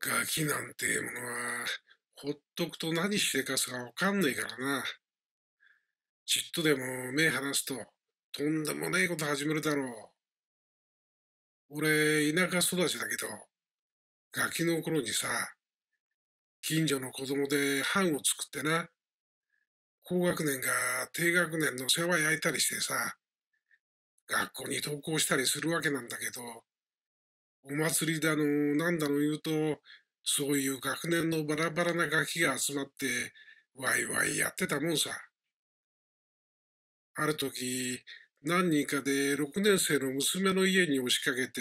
ガキなんてものは、ほっとくと何してかすかわかんないからな。ちっとでも目離すと、とんでもねえこと始めるだろう。俺、田舎育ちだけど、ガキの頃にさ、近所の子供で班を作ってな、高学年が低学年の世話焼いたりしてさ、学校に登校したりするわけなんだけど、お祭りだの、何だの言うと、そういう学年のバラバラなガキが集まって、ワイワイやってたもんさ。ある時、何人かで6年生の娘の家に押しかけて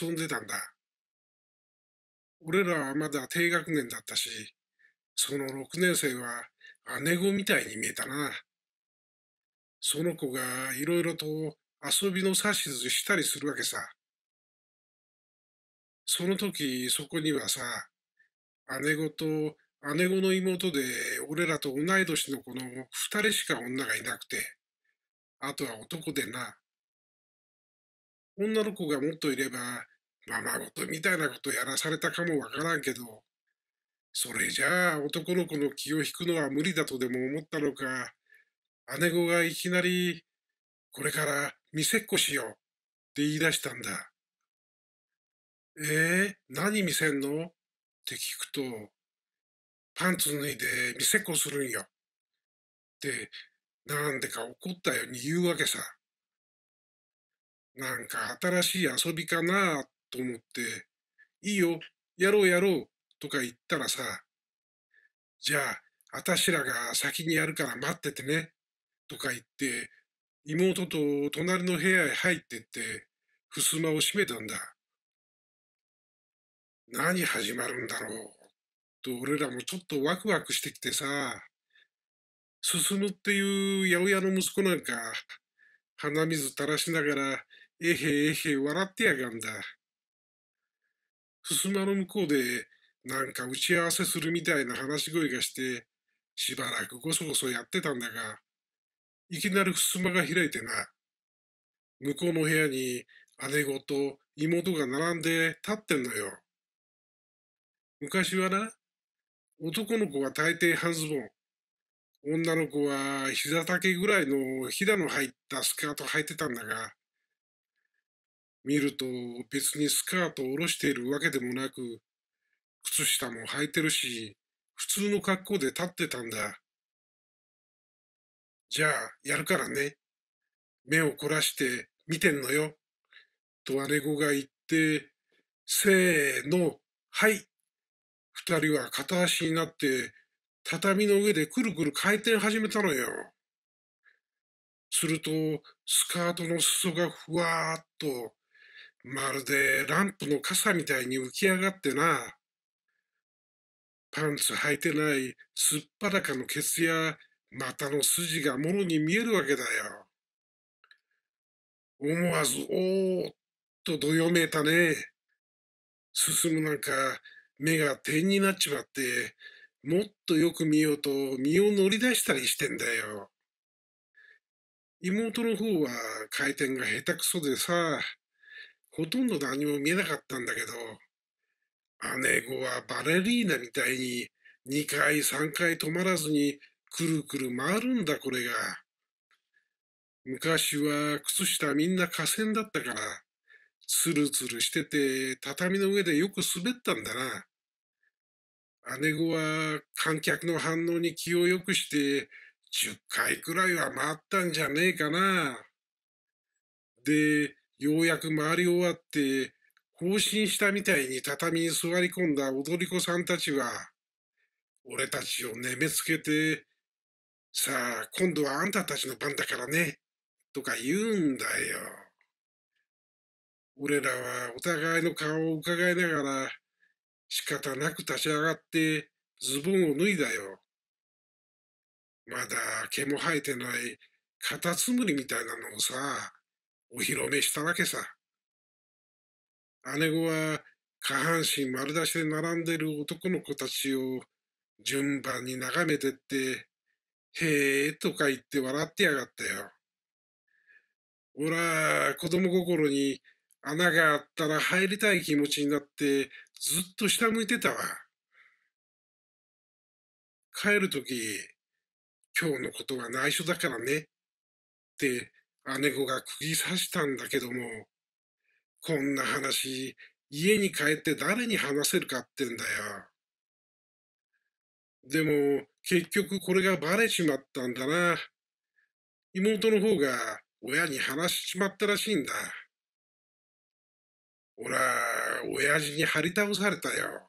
遊んでたんだ。俺らはまだ低学年だったし、その6年生は姉子みたいに見えたな。その子がいろいろと遊びの指図したりするわけさ。その時、そこにはさ、姉子と姉子の妹で、俺らと同い年の子の2人しか女がいなくて、あとは男でな。女の子がもっといれば、ままごとみたいなことやらされたかもわからんけど、それじゃあ男の子の気を引くのは無理だとでも思ったのか、姉子がいきなり、これから見せっこしようって言い出したんだ。えー、何見せんのって聞くと、パンツ脱いで店っこするんよ。って、なんでか怒ったように言うわけさ。なんか新しい遊びかなと思って、いいよ、やろうやろうとか言ったらさ、じゃあ、あたしらが先にやるから待っててね、とか言って、妹と隣の部屋へ入ってって、襖を閉めたんだ。何始まるんだろう。と、俺らもちょっとワクワクしてきてさ、進むっていう八百屋の息子なんか、鼻水垂らしながら、えへえへ笑ってやがんだ。ふすまの向こうで、なんか打ち合わせするみたいな話し声がして、しばらくごそごそやってたんだが、いきなりふすまが開いてな。向こうの部屋に姉子と妹が並んで立ってんのよ。昔はな、男の子は大抵半ズボン、女の子は膝丈ぐらいのひだの入ったスカート履いてたんだが、見ると別にスカートを下ろしているわけでもなく、靴下も履いてるし、普通の格好で立ってたんだ。じゃあ、やるからね。目を凝らして見てんのよ。と姉子が言って、せーの、はい二人は片足になって畳の上でくるくる回転始めたのよ。するとスカートの裾がふわーっとまるでランプの傘みたいに浮き上がってな。パンツ履いてないすっぱらかのケツや股の筋がもろに見えるわけだよ。思わず、おーっとどよめいたね。進むなんか目が点になっちまって、もっとよく見ようと身を乗り出したりしてんだよ。妹の方は回転が下手くそでさ、ほとんど何も見えなかったんだけど、姉子はバレリーナみたいに2回3回止まらずにくるくる回るんだこれが。昔は靴下みんな河川だったから、ツルツルしてて畳の上でよく滑ったんだな。姉子は観客の反応に気を良くして、10回くらいは回ったんじゃねえかな。で、ようやく回り終わって、更新したみたいに畳に座り込んだ踊り子さんたちは、俺たちを眠つけて、さあ、今度はあんたたちの番だからね、とか言うんだよ。俺らはお互いの顔を伺いながら、仕方なく立ち上がってズボンを脱いだよ。まだ毛も生えてないカタツムリみたいなのをさ、お披露目したわけさ。姉子は下半身丸出しで並んでる男の子たちを順番に眺めてって、へえとか言って笑ってやがったよ。俺は子供心に穴があったら入りたい気持ちになってずっと下向いてたわ。帰るとき、今日のことは内緒だからね。って姉子が釘刺したんだけども、こんな話、家に帰って誰に話せるかってんだよ。でも、結局これがバレちまったんだな。妹の方が親に話しちまったらしいんだ。俺、親父に張り倒されたよ。